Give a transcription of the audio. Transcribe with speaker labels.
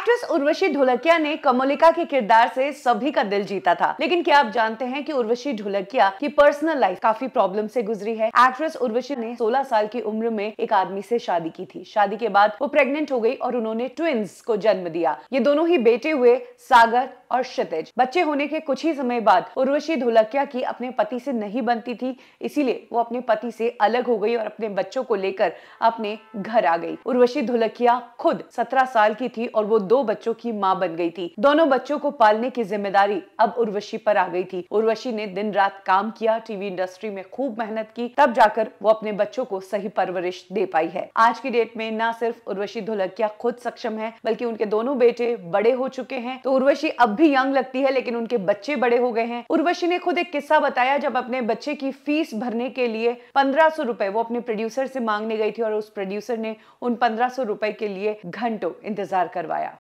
Speaker 1: actress Urvashi Dholakia ने कमोलिका के किरदार से सभी का दिल जीता था लेकिन क्या आप जानते हैं कि उर्वशी ढोलकिया की पर्सनल लाइफ काफी प्रॉब्लम से गुजरी है एक्ट्रेस उर्वशी ने 16 साल की उम्र में एक आदमी से शादी की थी शादी के बाद वो प्रेग्नेंट हो गई और उन्होंने ट्विंस को जन्म दिया ये दोनों ही बेटे हुए सागर और क्षितिज बच्चे होने के कुछ ही समय बाद उर्वशी ढोलकिया की अपने पति से नहीं बनती थी इसीलिए वो अपने पति से अलग हो गई और अपने बच्चों को लेकर अपने घर आ गई उर्वशी ढोलकिया खुद सत्रह साल की थी और वो दो बच्चों की माँ बन गई थी दोनों बच्चों को पालने की जिम्मेदारी अब उर्वशी पर आ गई थी उर्वशी ने दिन रात काम किया टीवी इंडस्ट्री में खूब मेहनत की तब जाकर वो अपने बच्चों को सही परवरिश दे पाई है आज की डेट में न सिर्फ उर्वशी धोलकिया खुद सक्षम है बल्कि उनके दोनों बेटे बड़े हो चुके हैं तो उर्वशी अब भी यंग लगती है लेकिन उनके बच्चे बड़े हो गए हैं उर्वशी ने खुद एक किस्सा बताया जब अपने बच्चे की फीस भरने के लिए पंद्रह सौ रुपए वो अपने प्रोड्यूसर से मांगने गई थी और उस प्रोड्यूसर ने उन पंद्रह सौ रुपए के लिए घंटों इंतजार करवाया